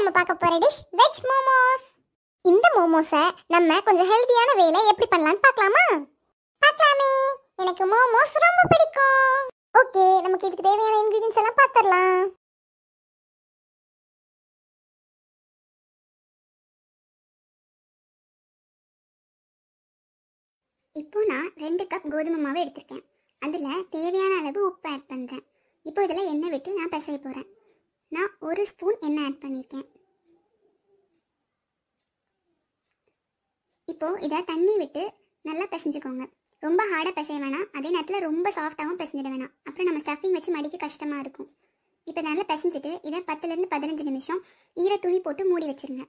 நம்ம பார்க்க போற டிஷ் வெஜ் மோமோஸ் இந்த மோமோஸை நம்ம கொஞ்சம் ஹெல்தியான வேலை எப்படி பண்ணலான்னு பார்க்கலாமா பார்க்கலாமே எனக்கு மோமோஸ் ரொம்ப பிடிக்கும் ஓகே நமக்கு இதுக்கு தேவையான இன்கிரீடியன்ஸ் எல்லாம் பார்த்துடலாம் இப்போ நான் ரெண்டு கப் கோதுமை மாவு எடுத்திருக்கேன் அதில் தேவையான அளவு உப்பு ஆட் பண்ணுறேன் இப்போ இதில் எண்ணெய் விட்டு நான் பிசைய போகிறேன் நான் ஒரு ஸ்பூன் எண்ணெய் ஆட் பண்ணியிருக்கேன் இப்போது இதை தண்ணி விட்டு நல்லா பிசைஞ்சுக்கோங்க ரொம்ப ஹார்டாக பிசைய வேணாம் அதே நேரத்தில் ரொம்ப சாஃப்டாகவும் பிசைஞ்சிட வேணாம் அப்புறம் நம்ம ஸ்டஃபிங் வச்சு மடிக்க கஷ்டமாக இருக்கும் இப்போ நல்லா பிசைஞ்சிட்டு இதை பத்துலேருந்து பதினஞ்சு நிமிஷம் ஈர துணி போட்டு மூடி வச்சுருங்க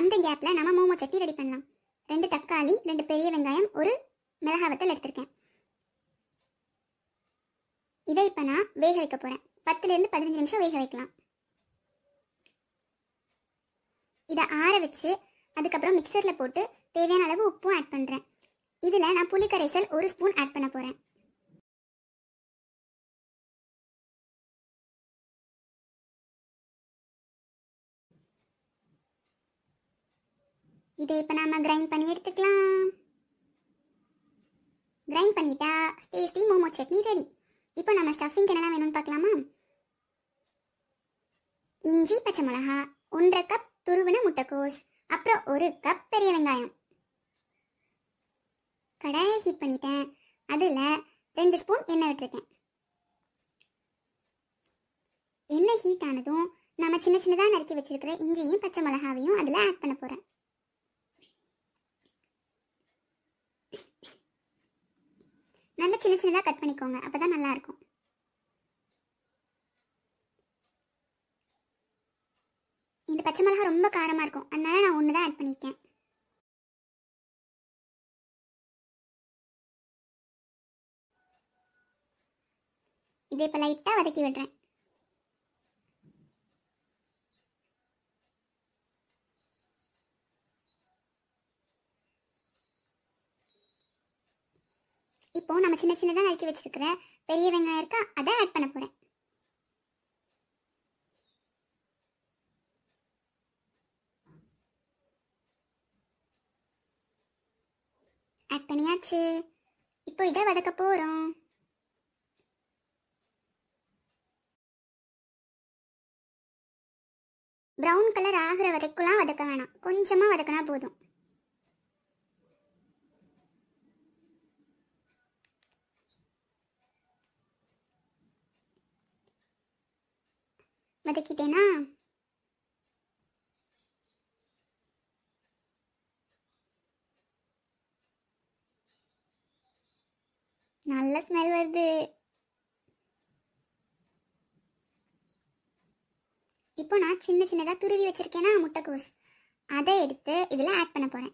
அந்த கேப்பில் நம்ம மோமோ சட்னி ரெடி பண்ணலாம் ரெண்டு தக்காளி ரெண்டு பெரிய வெங்காயம் ஒரு மிளகா வத்தல் எடுத்திருக்கேன் இதை இப்போ நான் வேக வைக்க போகிறேன் பத்துலேருந்து பதினஞ்சு நிமிஷம் வேக வைக்கலாம் இதை ஆற வச்சு அதுக்கப்புறம் மிக்சரில் போட்டு தேவையான அளவு உப்பும் ஆட் பண்ணுறேன் இதில் நான் புளி கரைசல் ஒரு ஸ்பூன் ஆட் பண்ண போகிறேன் இதை இப்போ நாம கிரைண்ட் பண்ணி எடுத்துக்கலாம் கிரைண்ட் பண்ணிட்டா டேஸ்டி மோமோ சட்னி ரெடி இப்போ நம்ம ஸ்டஃபிங் என்னெல்லாம் வேணும்னு பார்க்கலாமா இஞ்சி பச்சை மிளகா ஒன்றரை கப் துருவின முட்டைக்கோஸ் அப்புறம் ஒரு கப் பெரிய வெங்காயம் கடாயை ஹீட் பண்ணிட்டேன் அதில் ரெண்டு ஸ்பூன் எண்ணெய் விட்டுருக்கேன் எண்ணெய் ஹீட் ஆனதும் நம்ம சின்ன சின்னதாக நறுக்கி வச்சிருக்கிற இஞ்சியும் பச்சை மிளகாவையும் அதில் ஆட் பண்ண போகிறேன் நல்லா சின்ன சின்னதாக கட் பண்ணிக்கோங்க அப்போ தான் நல்லாயிருக்கும் இந்த பச்சை மிளகா ரொம்ப காரமாக இருக்கும் அதனால நான் ஒன்று தான் ஆட் பண்ணியிருக்கேன் இதே இப்போ லைட்டாக வதக்கி விடுறேன் இப்போ நம்ம சின்ன சின்னதாக நறுக்கி வச்சிருக்கிற பெரிய வெங்காயம் இருக்கா அதை ஆட் பண்ண போகிறேன் ஆட் பண்ணியாச்சு இப்போ இதை வதக்க போகிறோம் ப்ரௌன் கலர் ஆகிற வரைக்கும்லாம் வதக்க வேணாம் கொஞ்சமாக வதக்கினா போதும் மதக்கிட்டேனா நல்ல ஸ்மெல் வருது இப்போ நான் சின்ன சின்னதாக துருவி வச்சிருக்கேனா முட்டைக்கோஸ் அதை எடுத்து இதில் ஆட் பண்ண போகிறேன்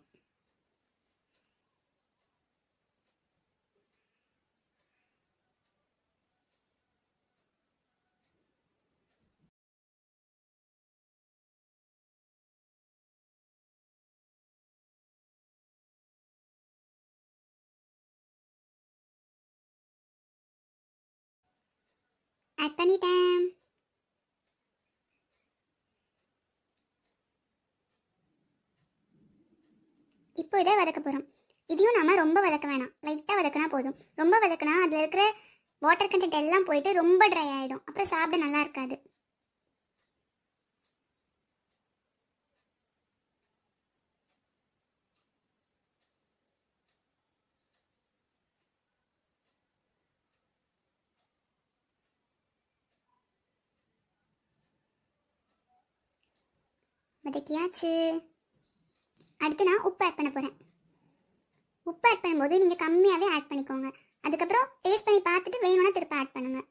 ஆட் பண்ணிட்டேன் இப்போ இதை வதக்க போகிறோம் இதையும் நம்ம ரொம்ப வதக்க வேணாம் லைட்டாக வதக்கினா போதும் ரொம்ப வதக்கினா அதில் இருக்கிற வாட்டர் கண்டென்ட் எல்லாம் போயிட்டு ரொம்ப ட்ரை ஆகிடும் அப்புறம் சாப்பிட நல்லா இருக்காது மதக்கியாச்சு அடுத்து நான் உப்பு ஆட் பண்ண போகிறேன் உப்பு ஆட் பண்ணும்போது நீங்கள் கம்மியாகவே ஆட் பண்ணிக்கோங்க அதுக்கப்புறம் டேஸ்ட் பண்ணி பார்த்துட்டு வேணும்னா திருப்ப ஆட் பண்ணுங்கள்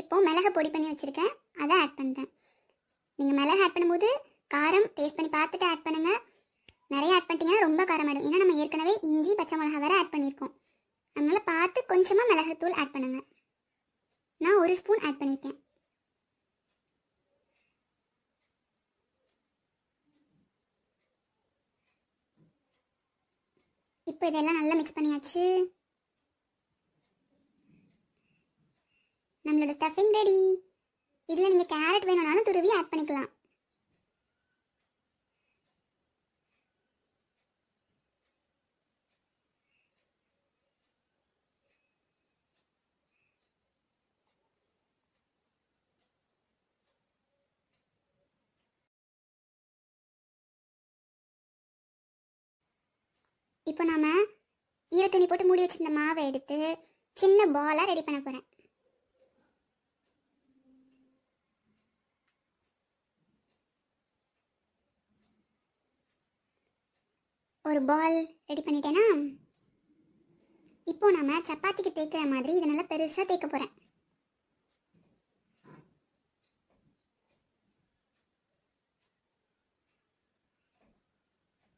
இப்போது மிளகை பொடி பண்ணி வச்சுருக்கேன் அதை ஆட் பண்ணுறேன் நீங்கள் மிளகு ஆட் பண்ணும்போது காரம் டேஸ்ட் பண்ணி பார்த்துட்டு ஆட் பண்ணுங்கள் நிறைய ஆட் பண்ணிட்டீங்கன்னா ரொம்ப காரமாயிடும் ஏன்னா நம்ம ஏற்கனவே இஞ்சி பச்சை மிளகா வேறு ஆட் பண்ணியிருக்கோம் அதனால் பார்த்து கொஞ்சமாக தூள் ஆட் பண்ணுங்கள் நான் ஒரு ஸ்பூன் ஆட் பண்ணியிருக்கேன் இப்போ இதெல்லாம் நல்லா மிக்ஸ் பண்ணியாச்சு நம்மளோட ஸ்டஃபிங் ரெடி இதில் நீங்கள் கேரட் வேணும்னாலும் துருவி ஆட் பண்ணிக்கலாம் இப்போ நாம் ஈரத்துணி போட்டு மூடி வச்சிருந்த மாவை எடுத்து சின்ன பாலாக ரெடி பண்ண போகிறேன் ஒரு பால் ரெடி பண்ணிட்டேனா இப்போ நாம சப்பாத்திக்கு தேய்க்கிற மாதிரி இதை நல்லா பெருசாக தேய்க்க போறேன்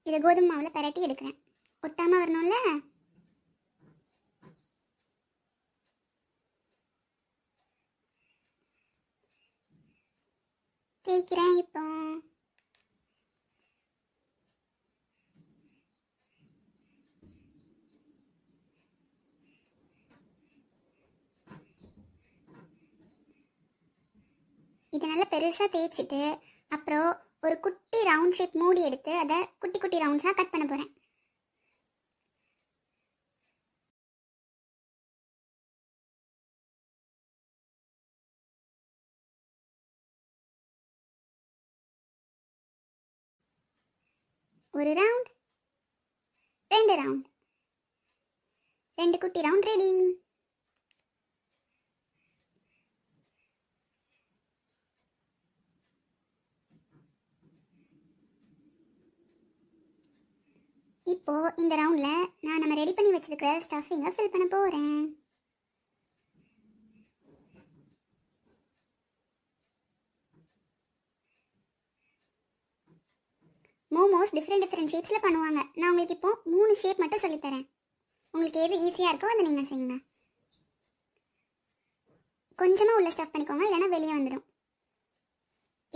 இதை கோதுமை மாவில் பரட்டி எடுக்கிறேன் ஒட்டாம வரணும்ல தேய்க்கிறேன் இப்போ இது நல்லா பெருசாக தேய்ச்சிட்டு அப்புறம் ஒரு குட்டி ரவுண்ட் ஷேப் மூடி எடுத்து அதை குட்டி குட்டி ரவுண்ட்ஸாக கட் பண்ண போகிறேன் ஒரு ரவுண்ட் ரெண்டு ரவுண்ட் ரெண்டு குட்டி ரவுண்ட் ரெடி இப்போ இந்த ரவுண்டில் நான் நம்ம ரெடி பண்ணி வச்சிருக்கிற ஸ்டஃபிங்க ஃபில் பண்ண போகிறேன் மோமோஸ் டிஃப்ரெண்ட் டிஃப்ரெண்ட் ஷேப்ஸில் பண்ணுவாங்க நான் உங்களுக்கு இப்போ மூணு ஷேப் மட்டும் சொல்லித்தரேன் உங்களுக்கு எது ஈஸியாக இருக்கோ அதை நீங்கள் செய்யுங்க கொஞ்சமாக உள்ள ஸ்டஃப் பண்ணிக்கோங்க இல்லைனா வெளியே வந்துடும்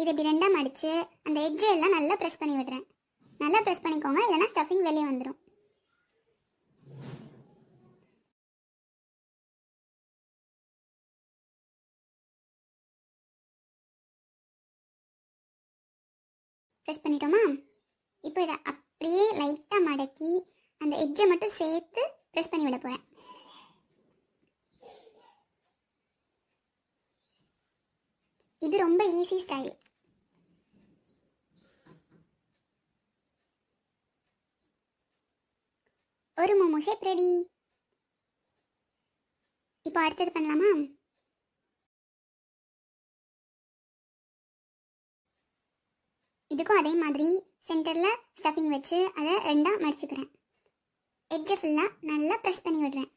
இது இப்படி ரெண்டாக மடித்து அந்த எட்ஜை எல்லாம் நல்லா ப்ரெஸ் பண்ணி விடுறேன் நல்லா ப்ரெஸ் பண்ணிக்கோங்க இல்லைனா ஸ்டஃபிங் வெளியே வந்துடும் ப்ரெஸ் பண்ணிட்டோமா இப்போ இதை அப்படியே லைட்டாக மடக்கி அந்த எக்ஜை மட்டும் சேர்த்து ப்ரெஸ் பண்ணி விட போகிறேன் இது ரொம்ப ஈஸி ஸ்டைல் ஒரு மோமோ ஷேப் ரெடி இப்போ அடுத்தது பண்ணலாமா இதுக்கும் அதே மாதிரி சென்டரில் ஸ்டஃபிங் வச்சு அதை ரெண்டாக மடிச்சுக்கிறேன் எட்ஜை ஃபுல்லாக நல்லா ப்ரெஸ் பண்ணி விடுறேன்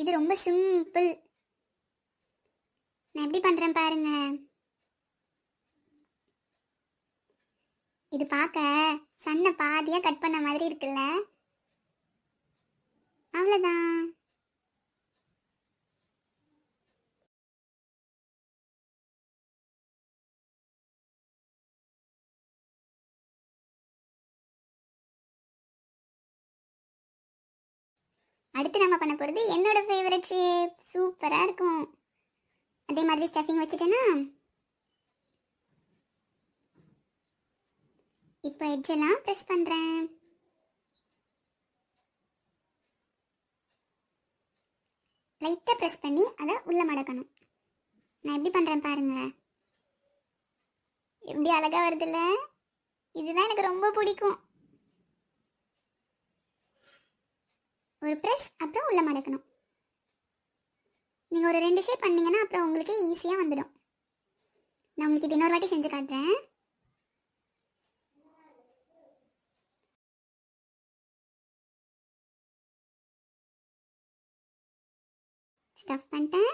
இது ரொம்ப சிம்பிள் நான் எப்படி பண்ணுறேன் பாருங்க இது பார்க்க சன்ன பாதியாக கட் பண்ண மாதிரி இருக்குல்ல அவ்வளோதான் அடுத்து நம்ம பண்ண போகிறது என்னோடய ஃபேவரட் ஷேப் சூப்பராக இருக்கும் அதே மாதிரி ஸ்டஃபிங் வச்சுட்டேன்னா இப்போ எஜ்ஜெல்லாம் ப்ரெஸ் பண்ணுறேன் லைட்டாக ப்ரெஸ் பண்ணி அதை உள்ளே மடக்கணும் நான் எப்படி பண்ணுறேன் பாருங்கள் எப்படி அழகாக வருதுல்ல இதுதான் எனக்கு ரொம்ப பிடிக்கும் ஒரு ப்ரெஸ் அப்புறம் உள்ளே மடக்கணும் நீங்கள் ஒரு ரெண்டு ஷேப் பண்ணீங்கன்னா அப்புறம் உங்களுக்கு ஈஸியாக வந்துடும் நான் உங்களுக்கு இது இன்னொரு வாட்டி செஞ்சு காட்டுறேன் ஸ்டஃப் பண்ணிட்டேன்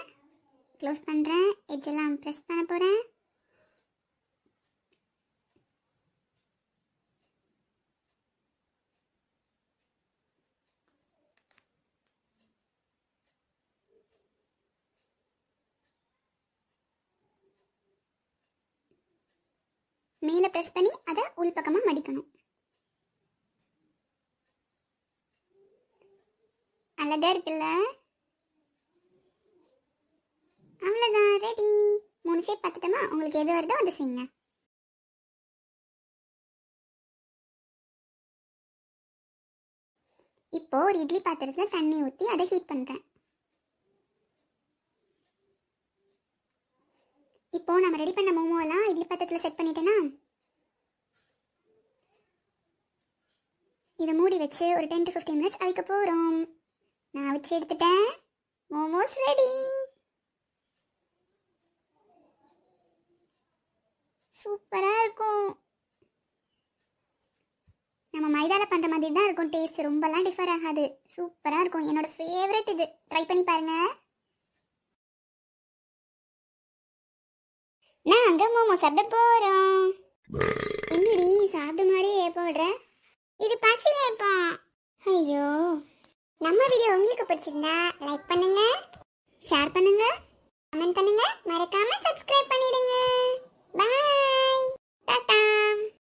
க்ளோஸ் பண்ணுறேன் எஜ்ஜெல்லாம் ப்ரெஸ் பண்ண போகிறேன் மேல பிரஸ் பண்ணி அதை உள்பக்கமாக மடிக்கணும் அழகாக இருக்குல்ல அவ்வளோதான் ரெடி மூணு ஷேப் பார்த்துட்டோமா உங்களுக்கு எது வருதோ அதை செய்யுங்க இப்போ ஒரு இட்லி பாத்திரத்துல தண்ணி ஊற்றி அதை ஹீட் பண்ணுறேன் இப்போ நம்ம ரெடி பண்ண மோமோ எல்லாம் இட்லி பாத்திரத்துல செட் பண்ணிட்டேனா இதை மூடி வச்சு ஒரு டென் டு ஃபிஃப்டீன் மினிட்ஸ் அவிக்க போறோம் நான் வச்சு எடுத்துட்டேன் மோமோஸ் ரெடி சூப்பரா இருக்கும் நம்ம மைதால பண்ற மாதிரி தான் இருக்கும் டேஸ்ட் ரொம்பலாம் டிஃபர் ஆகாது சூப்பராக இருக்கும் என்னோட ஃபேவரட் இது ட்ரை பண்ணி பாருங்க நான் அங்க மோமோ சாப்பிட போறோம் என்னடி சாப்பிட்டு முன்னாடியே ஏப்போடுற இது பசி ஏப்போ ஐயோ நம்ம வீடியோ உங்களுக்கு பிடிச்சிருந்தா லைக் பண்ணுங்க ஷேர் பண்ணுங்க கமெண்ட் பண்ணுங்க மறக்காம சப்ஸ்கிரைப் பண்ணிடுங்க பாய் டாடா